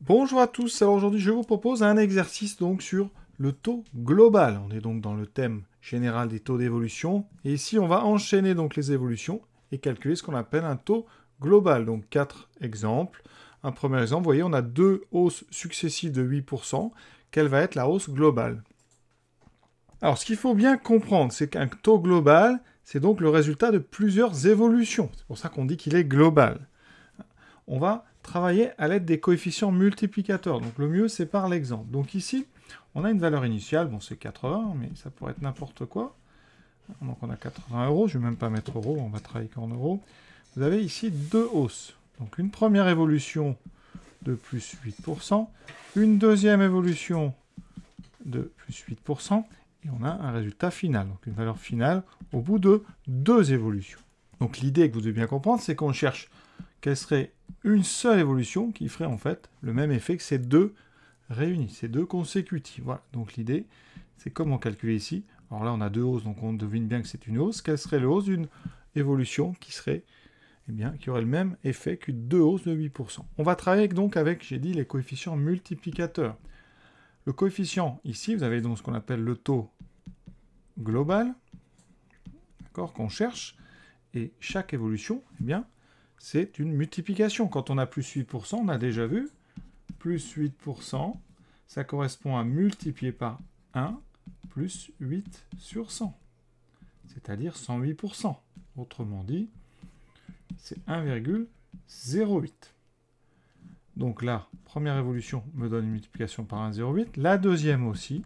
Bonjour à tous, alors aujourd'hui je vous propose un exercice donc sur le taux global. On est donc dans le thème général des taux d'évolution et ici on va enchaîner donc les évolutions et calculer ce qu'on appelle un taux global. Donc quatre exemples. Un premier exemple, vous voyez on a deux hausses successives de 8%. Quelle va être la hausse globale Alors ce qu'il faut bien comprendre c'est qu'un taux global c'est donc le résultat de plusieurs évolutions. C'est pour ça qu'on dit qu'il est global. On va travailler à l'aide des coefficients multiplicateurs. Donc le mieux, c'est par l'exemple. Donc ici, on a une valeur initiale, bon c'est 80, mais ça pourrait être n'importe quoi. Donc on a 80 euros, je ne vais même pas mettre euros, on va travailler qu'en euros. Vous avez ici deux hausses. Donc une première évolution de plus 8%, une deuxième évolution de plus 8%, et on a un résultat final, donc une valeur finale au bout de deux évolutions. Donc l'idée que vous devez bien comprendre, c'est qu'on cherche qu'elle serait une seule évolution qui ferait en fait le même effet que ces deux réunis, ces deux consécutifs. Voilà, donc l'idée, c'est comment calculer ici. Alors là, on a deux hausses, donc on devine bien que c'est une hausse. Quelle serait le hausse d'une évolution qui serait, eh bien, qui aurait le même effet que deux hausses de 8% On va travailler donc avec, j'ai dit, les coefficients multiplicateurs. Le coefficient, ici, vous avez donc ce qu'on appelle le taux global, d'accord, qu'on cherche, et chaque évolution, eh bien, c'est une multiplication. Quand on a plus 8%, on a déjà vu, plus 8%, ça correspond à multiplier par 1 plus 8 sur 100, c'est-à-dire 108%. Autrement dit, c'est 1,08. Donc la première évolution me donne une multiplication par 1,08. La deuxième aussi.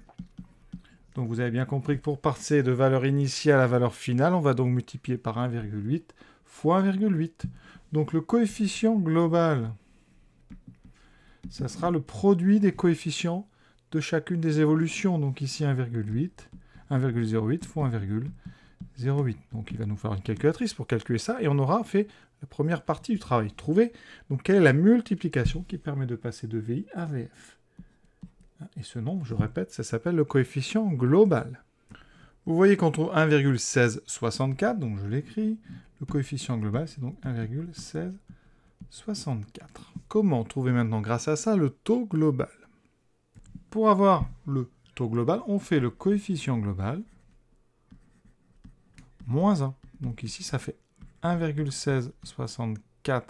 Donc vous avez bien compris que pour passer de valeur initiale à valeur finale, on va donc multiplier par 1,8 fois 1,8. Donc le coefficient global, ça sera le produit des coefficients de chacune des évolutions. Donc ici 1,8, 1,08 fois 1,08. Donc il va nous falloir une calculatrice pour calculer ça, et on aura fait la première partie du travail. Trouver donc quelle est la multiplication qui permet de passer de VI à VF. Ah, et ce nombre, je répète, ça s'appelle le coefficient global. Vous voyez qu'on trouve 1,1664, donc je l'écris. Le coefficient global, c'est donc 1,1664. Comment trouver maintenant, grâce à ça, le taux global Pour avoir le taux global, on fait le coefficient global moins 1. Donc ici, ça fait 1,1664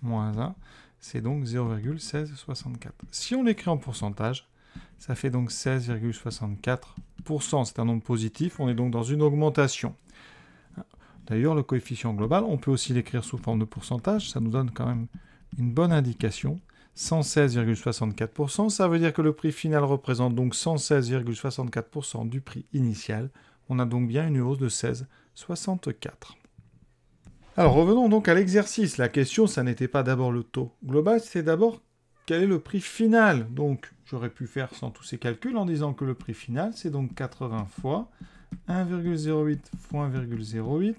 moins 1. C'est donc 0,1664. Si on l'écrit en pourcentage, ça fait donc 16,64%. C'est un nombre positif. On est donc dans une augmentation. D'ailleurs, le coefficient global, on peut aussi l'écrire sous forme de pourcentage, ça nous donne quand même une bonne indication. 116,64%, ça veut dire que le prix final représente donc 116,64% du prix initial. On a donc bien une hausse de 16,64. Alors revenons donc à l'exercice. La question, ça n'était pas d'abord le taux global, c'était d'abord quel est le prix final. Donc j'aurais pu faire sans tous ces calculs en disant que le prix final, c'est donc 80 fois 1,08 fois 1,08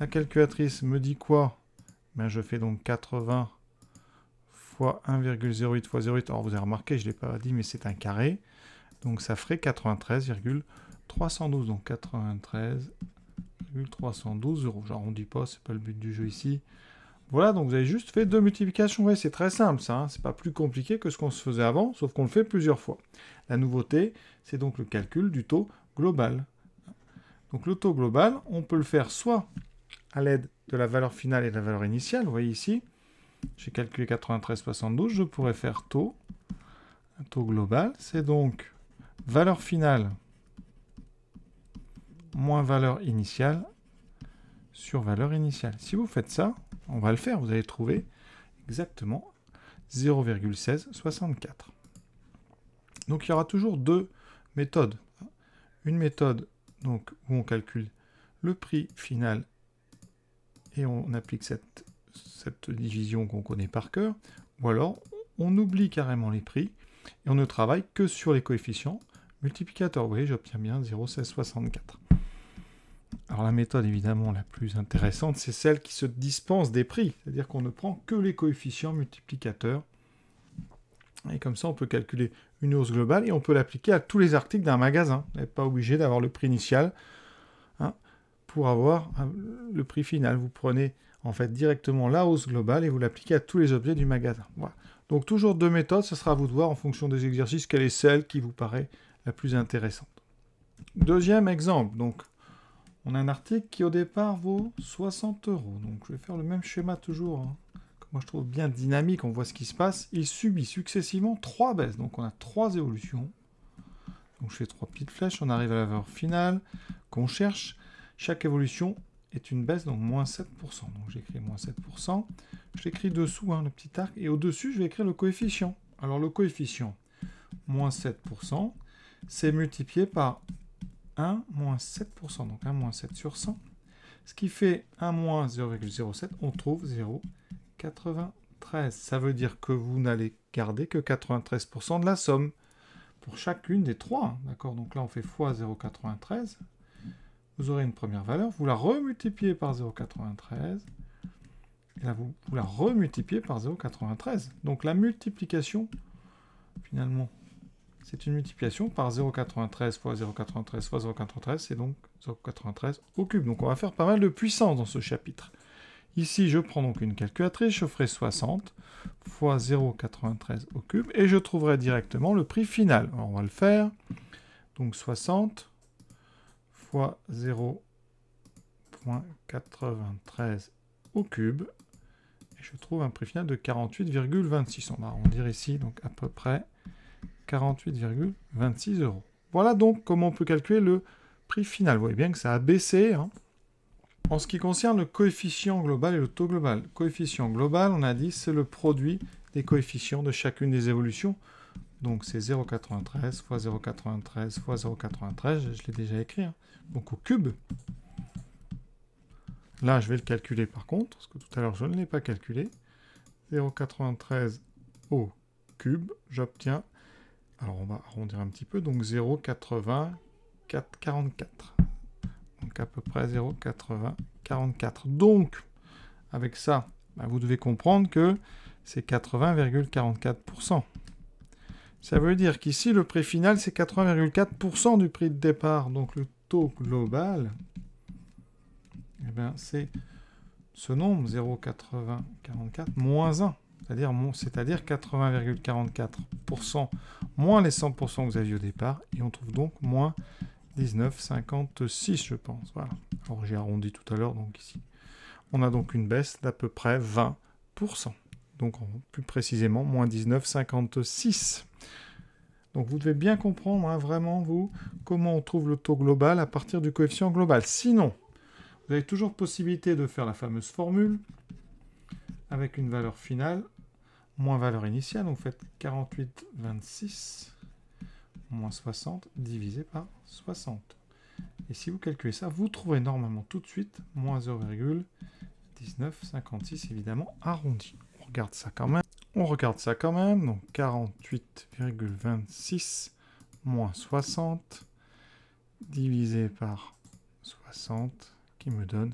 la calculatrice me dit quoi ben, Je fais donc 80 fois 1,08 fois 0,8. Alors vous avez remarqué, je ne l'ai pas dit, mais c'est un carré. Donc ça ferait 93,312. Donc 93,312 euros. dit pas, c'est pas le but du jeu ici. Voilà, donc vous avez juste fait deux multiplications. Oui, c'est très simple, ça. Ce hein. C'est pas plus compliqué que ce qu'on se faisait avant, sauf qu'on le fait plusieurs fois. La nouveauté, c'est donc le calcul du taux global. Donc le taux global, on peut le faire soit à l'aide de la valeur finale et de la valeur initiale. Vous voyez ici, j'ai calculé 93,72, je pourrais faire taux, un taux global. C'est donc valeur finale moins valeur initiale sur valeur initiale. Si vous faites ça, on va le faire, vous allez trouver exactement 0,1664. Donc il y aura toujours deux méthodes. Une méthode donc, où on calcule le prix final et on applique cette, division qu'on connaît par cœur, ou alors on oublie carrément les prix et on ne travaille que sur les coefficients. multiplicateurs. Vous voyez, j'obtiens bien 0,1664. Alors la méthode évidemment la plus intéressante, c'est celle qui se dispense des prix, c'est-à-dire qu'on ne prend que les coefficients multiplicateurs. Et comme ça, on peut calculer une hausse globale et on peut l'appliquer à tous les articles d'un magasin. On n'est pas obligé d'avoir le prix initial pour avoir le prix final. Vous prenez en fait directement la hausse globale et vous l'appliquez à tous les objets du magasin. Donc toujours deux méthodes, ce sera à vous de voir en fonction des exercices quelle est celle qui vous paraît la plus intéressante. Deuxième exemple, donc on a un article qui au départ vaut 60 euros. Donc je vais faire le même schéma toujours, hein. moi je trouve bien dynamique, on voit ce qui se passe. Il subit successivement trois baisses, donc on a trois évolutions. Donc je fais trois petites flèches, on arrive à la valeur finale qu'on cherche. Chaque évolution est une baisse, donc moins 7%. Donc j'écris moins 7%. J'écris dessous, hein, le petit arc, et au-dessus, je vais écrire le coefficient. Alors le coefficient, moins 7%, c'est multiplié par 1 moins 7%, donc 1 moins 7 sur 100. Ce qui fait 1 moins 0,07, on trouve 0,93. Ça veut dire que vous n'allez garder que 93% de la somme pour chacune des trois. Hein, d'accord Donc là, on fait fois 0,93, vous aurez une première valeur, vous la remultipliez par 0,93, et là vous, la remultipliez par 0,93. Donc la multiplication, finalement, c'est une multiplication par 0,93 fois 0,93 fois 0,93, c'est donc 0,93 au cube. Donc on va faire pas mal de puissance dans ce chapitre. Ici, je prends donc une calculatrice, je ferai 60 fois 0,93 au cube, et je trouverai directement le prix final. Alors on va le faire. Donc 60 0.93 au cube. Et je trouve un prix final de 48,26. On va arrondir ici, donc à peu près 48,26 euros. Voilà donc comment on peut calculer le prix final. Vous voyez bien que ça a baissé. Hein. En ce qui concerne le coefficient global et le taux global, coefficient global, on a dit c'est le produit des coefficients de chacune des évolutions. Donc c'est 0,93 fois 0,93 fois 0,93, je, l'ai déjà écrit, hein. donc au cube. Là, je vais le calculer par contre, parce que tout à l'heure, je ne l'ai pas calculé. 0,93 au cube, j'obtiens, alors on va arrondir un petit peu, donc 0,84. Donc à peu près 0,8044. Donc, avec ça, bah, vous devez comprendre que c'est 80,44%. Ça veut dire qu'ici, le prix final, c'est 80,4% du prix de départ. Donc le taux global, eh ben, c'est ce nombre, 0,8044, moins 1. C'est-à-dire, 80,44% moins les 100% que vous aviez au départ. Et on trouve donc moins 19,56, je pense. Voilà. Alors j'ai arrondi tout à l'heure, donc ici. On a donc une baisse d'à peu près 20% donc plus précisément moins 19,56. Donc vous devez bien comprendre, hein, vraiment, vous, comment on trouve le taux global à partir du coefficient global. Sinon, vous avez toujours possibilité de faire la fameuse formule avec une valeur finale moins valeur initiale. Donc vous faites 48,26 moins 60 divisé par 60. Et si vous calculez ça, vous trouvez normalement tout de suite moins 0,1956 évidemment arrondi regarde ça quand même. On regarde ça quand même. Donc 48,26 moins 60 divisé par 60 qui me donne,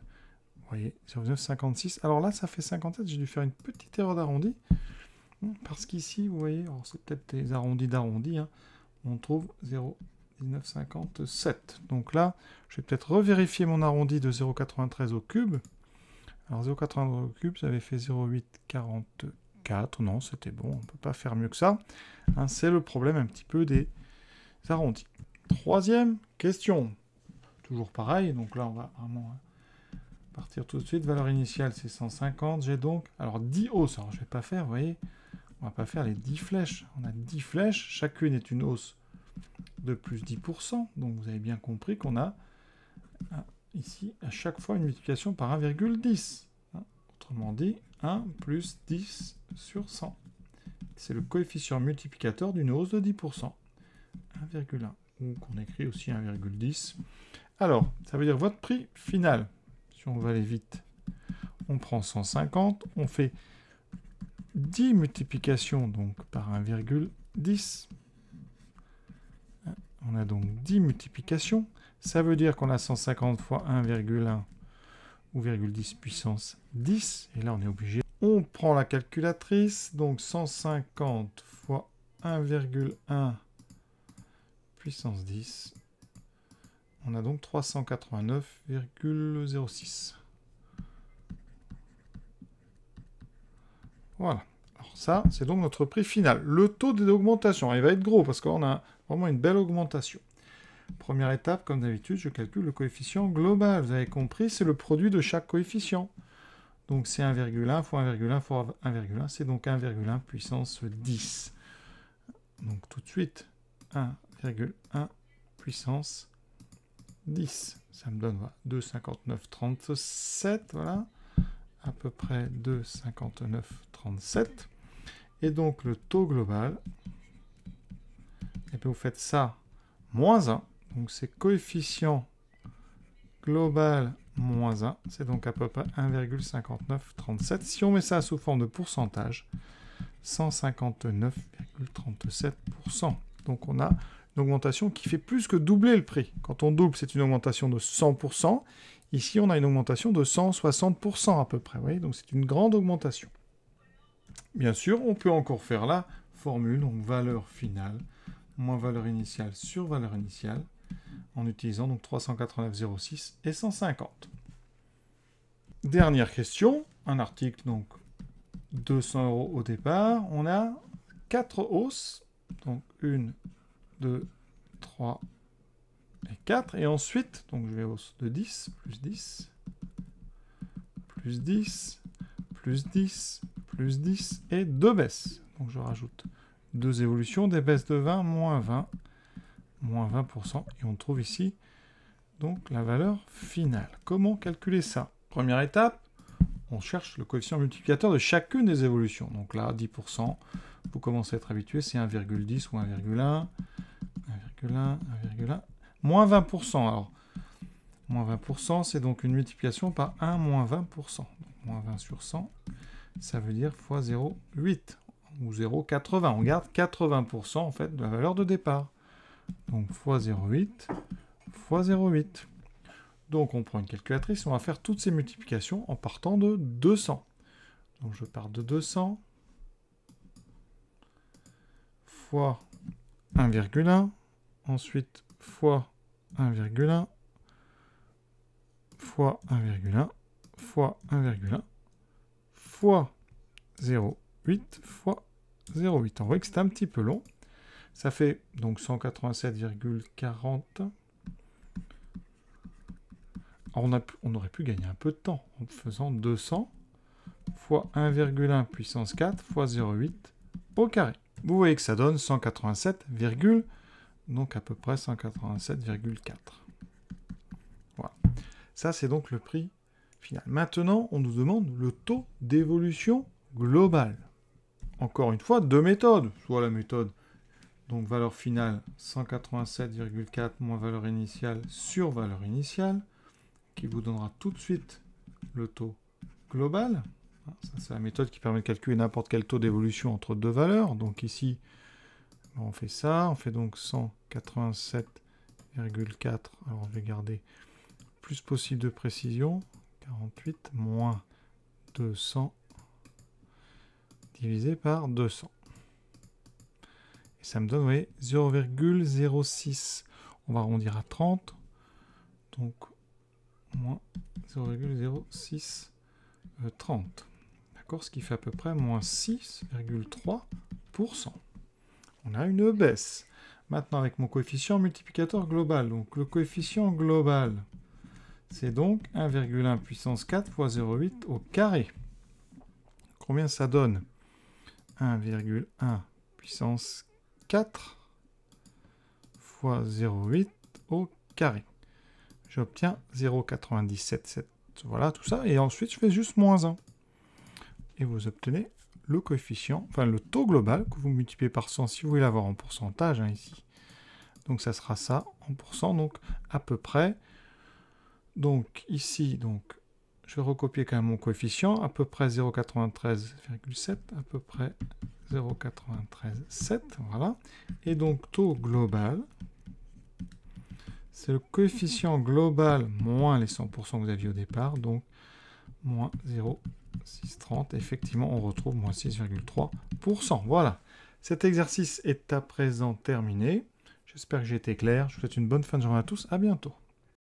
vous voyez, Alors là, ça fait 57. J'ai dû faire une petite erreur d'arrondi. Parce qu'ici, vous voyez, c'est peut-être des arrondis d'arrondi, hein, on trouve 0,1957. Donc là, je vais peut-être revérifier mon arrondi de 0,93 au cube. Alors 0,80 cube, ça avait fait 0,844. Non, c'était bon, on ne peut pas faire mieux que ça. Hein, c'est le problème un petit peu des arrondis. Troisième question. Toujours pareil, donc là on va vraiment euh, partir tout de suite. Valeur initiale c'est 150. J'ai donc, alors 10 hausses, alors je ne vais pas faire, vous voyez, on ne va pas faire les 10 flèches. On a 10 flèches, chacune est une hausse de plus 10%. Donc vous avez bien compris qu'on a ici à chaque fois une multiplication par 1,10. Hein. autrement dit, 1 plus 10 sur 100. C'est le coefficient multiplicateur d'une hausse de 10%. 1,1, ou qu'on écrit aussi 1,10. Alors, ça veut dire votre prix final. Si on va aller vite, on prend 150, on fait 10 multiplications donc par 1,10. Hein, on a donc 10 multiplications. Ça veut dire qu'on a 150 fois 1,1 ou 10 puissance 10. Et là, on est obligé. On prend la calculatrice. Donc 150 fois 1,1 puissance 10. On a donc 389,06. Voilà. Alors ça, c'est donc notre prix final. Le taux d'augmentation, il va être gros parce qu'on a vraiment une belle augmentation. Première étape, comme d'habitude, je calcule le coefficient global. Vous avez compris, c'est le produit de chaque coefficient. Donc c'est 1,1 fois 1,1 fois 1,1, c'est donc 1,1 puissance 10. Donc tout de suite, 1,1 puissance 10. Ça me donne 2,59,37, voilà, à peu près 2,59,37. Et donc le taux global, et eh puis vous faites ça, moins 1, donc c'est coefficient global moins 1, c'est donc à peu près 1,5937. Si on met ça sous forme de pourcentage, 159,37%. Donc on a une augmentation qui fait plus que doubler le prix. Quand on double, c'est une augmentation de 100%. Ici, on a une augmentation de 160% à peu près. Vous donc c'est une grande augmentation. Bien sûr, on peut encore faire la formule, donc valeur finale moins valeur initiale sur valeur initiale en utilisant donc 389,06 et 150. Dernière question, un article donc 200 euros au départ, on a 4 hausses, donc 1, 2, 3 et 4, et ensuite, donc je vais hausse de 10, plus 10, plus 10, plus 10, plus 10, et 2 baisses. Donc je rajoute 2 évolutions, des baisses de 20, moins 20, moins 20%, et on trouve ici donc la valeur finale. Comment calculer ça Première étape, on cherche le coefficient multiplicateur de chacune des évolutions. Donc là, 10%, vous commencez à être habitué, c'est 1,10 ou 1,1, 1,1, 1,1, moins 20%. Alors, moins 20%, c'est donc une multiplication par 1 moins 20%. moins 20 sur 100, ça veut dire fois 0,8 ou 0,80. On garde 80% en fait de la valeur de départ. Donc x0,8 x 0,8. Donc on prend une calculatrice, on va faire toutes ces multiplications en partant de 200. Donc je pars de 200 fois 1,1, ensuite x 1,1, fois 1,1, fois 1,1, fois 0,8, x 0,8. On voit que c'est un petit peu long. Ça fait donc 187,40. On, on aurait pu gagner un peu de temps en faisant 200 fois 1,1 puissance 4 fois 0,8 au carré. Vous voyez que ça donne 187, donc à peu près 187,4. Voilà. Ça, c'est donc le prix final. Maintenant, on nous demande le taux d'évolution global. Encore une fois, deux méthodes. Soit la méthode donc valeur finale 187,4 moins valeur initiale sur valeur initiale, qui vous donnera tout de suite le taux global. Hein, ça, c'est la méthode qui permet de calculer n'importe quel taux d'évolution entre deux valeurs. Donc ici, on fait ça, on fait donc 187,4. Alors je vais garder plus possible de précision. 48 moins 200 divisé par 200 ça me donne, 0,06. On va arrondir à 30. Donc, moins 0,0630. Euh, D'accord Ce qui fait à peu près moins 6,3%. On a une baisse. Maintenant, avec mon coefficient multiplicateur global. Donc, le coefficient global, c'est donc 1,1 puissance 4 fois 0,8 au carré. Combien ça donne 1,1 puissance 4 fois 0,8 au carré. J'obtiens 0,97. Voilà tout ça. Et ensuite, je fais juste moins 1. Et vous obtenez le coefficient, enfin le taux global que vous multipliez par 100 si vous voulez l'avoir en pourcentage hein, ici. Donc ça sera ça en pourcent, donc à peu près. Donc ici, donc je vais recopier quand même mon coefficient, à peu près 0,93,7, à peu près 0,93,7, voilà. Et donc taux global, c'est le coefficient global moins les 100% que vous aviez au départ, donc moins 0,630. Effectivement, on retrouve moins 6,3%. Voilà, cet exercice est à présent terminé. J'espère que j'ai été clair. Je vous souhaite une bonne fin de journée à tous. À bientôt.